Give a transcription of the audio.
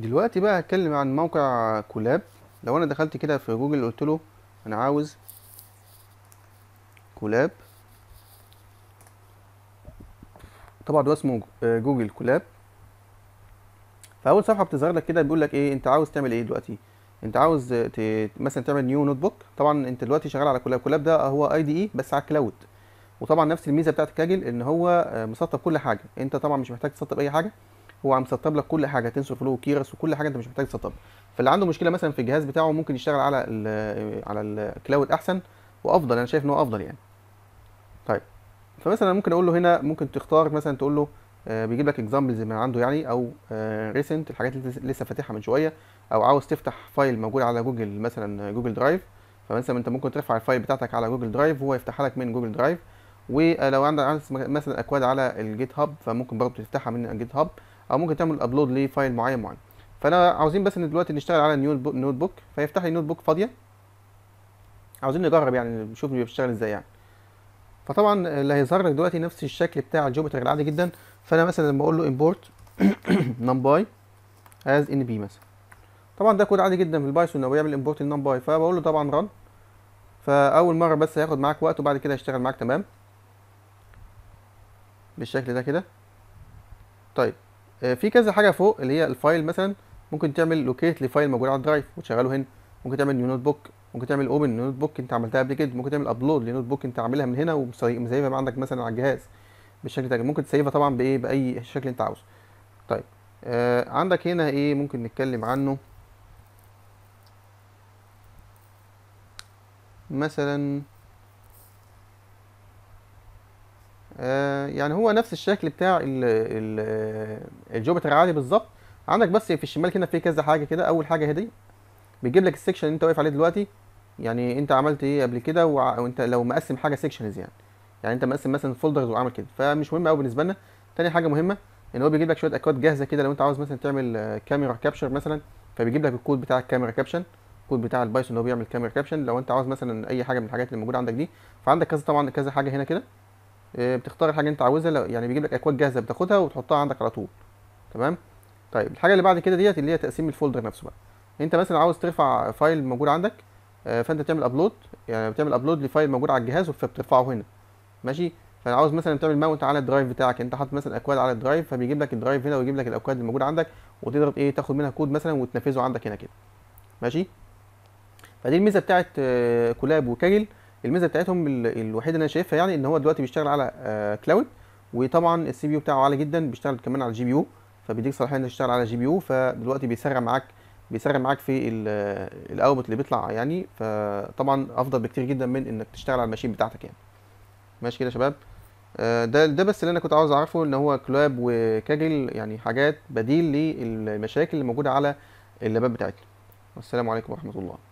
دلوقتي بقى هتكلم عن موقع كولاب لو انا دخلت كده في جوجل قلت له انا عاوز كولاب طبعا ده اسمه جوجل كولاب فاول صفحه بتظهر لك كده بيقول لك ايه انت عاوز تعمل ايه دلوقتي انت عاوز ت... مثلا تعمل نيو نوت بوك طبعا انت دلوقتي شغال على كولاب كولاب ده هو اي دي اي بس على كلاود وطبعا نفس الميزه بتاعت كاجل ان هو مسطب كل حاجه انت طبعا مش محتاج تسطب اي حاجه هو عم سطب لك كل حاجه تنسر فلو وكيرس وكل حاجه انت مش محتاج تسطب فاللي عنده مشكله مثلا في الجهاز بتاعه ممكن يشتغل على الـ آه، على الكلاود احسن وافضل انا شايف ان هو افضل يعني طيب فمثلا ممكن اقول له هنا ممكن تختار مثلا تقول له آه، بيجيب لك اكزامبلز من عنده يعني او ريسنت آه، الحاجات اللي لسه فاتحها من شويه او عاوز تفتح فايل موجود على جوجل مثلا جوجل درايف فمثلا انت ممكن ترفع الفايل بتاعتك على جوجل درايف وهو يفتحها لك من جوجل درايف ولو عندك مثلا اكواد على الجيت هاب فممكن برضه تفتحها من الجيت هاب او ممكن تعمل ابلود لفايل معين معين فانا عاوزين بس ان دلوقتي نشتغل على نيو نوت بوك فيفتح لي نوت بوك فاضيه عاوزين نجرب يعني نشوف بيشتغل ازاي يعني فطبعا اللي هيظهر لك دلوقتي نفس الشكل بتاع الجيومتر العادي جدا فانا مثلا لما اقول له امبورت نمباي از ان بي مثلا طبعا ده كود عادي جدا في البايثون هو بيعمل امبورت لنمباي فبقول له طبعا رن فاول مره بس هياخد معاك وقت وبعد كده هيشتغل معاك تمام بالشكل ده كده طيب آه، في كذا حاجه فوق اللي هي الفايل مثلا ممكن تعمل لوكيت لفايل موجود على الدرايف وتشغله هنا ممكن تعمل نوت بوك ممكن تعمل اوبن نوت بوك انت عملتها قبل كده ممكن تعمل ابلود لنوت بوك انت عاملها من هنا ومسيبها عندك مثلا على الجهاز بالشكل ده ممكن تسيفها طبعا بايه باي شكل انت عاوزه طيب آه عندك هنا ايه ممكن نتكلم عنه مثلا آه يعني هو نفس الشكل بتاع الجوبتر عادي بالظبط عندك بس في الشمال كده في كذا حاجه كده اول حاجه هدي بيجيب لك السكشن اللي انت واقف عليه دلوقتي يعني انت عملت ايه قبل كده وانت لو مقسم حاجه سكشنز يعني يعني انت مقسم مثلا فولدرز وعامل كده فمش مهم قوي بالنسبه لنا تاني حاجه مهمه ان هو بيجيب لك شويه اكواد جاهزه كده لو انت عاوز مثلا تعمل كاميرا كابشر مثلا فبيجيب لك الكود بتاع الكاميرا كابشن الكود بتاع البايثون اللي هو بيعمل كاميرا كابشن لو انت عاوز مثلا اي حاجه من الحاجات اللي موجوده عندك دي فعندك كذا طبعا كذا حاجه هنا كده آه، بتختار الحاجه اللي انت عاوزها يعني بيجيب لك اكواد جاهزه بتاخدها وتحطها عندك على طول تمام طيب الحاجه اللي بعد كده ديت اللي هي تقسيم الفولدر نفسه بقى انت مثلا عاوز ترفع فايل موجود عندك آه، فانت بتعمل ابلود يعني بتعمل ابلود لفايل موجود على الجهاز فبترفعه هنا ماشي فانا عاوز مثلا تعمل ماونت على الدرايف بتاعك انت حاطط مثلا اكواد على الدرايف فبيجيب لك الدرايف هنا ويجيب لك الاكواد الموجود عندك وتقدر ايه تاخد منها كود مثلا وتنفذه عندك هنا كده ماشي فدي الميزه بتاعت كولاب آه، وكاجل الميزه بتاعتهم الوحيده اللي انا شايفها يعني ان هو دلوقتي بيشتغل على آه، كلاود وطبعا السي بي يو بتاعه عالي جدا بيشتغل كمان على الجي بي يو فبيديك صلاحيه انك تشتغل على جي بي يو فدلوقتي بيسرع معاك بيسرع معاك في الاوتبوت آه، اللي بيطلع يعني فطبعا افضل بكتير جدا من انك تشتغل على الماشين بتاعتك يعني ماشي كده يا شباب آه، ده ده بس اللي انا كنت عاوز اعرفه ان هو كلاب وكاجل يعني حاجات بديل للمشاكل اللي موجوده على اللابات بتاعتنا والسلام عليكم ورحمه الله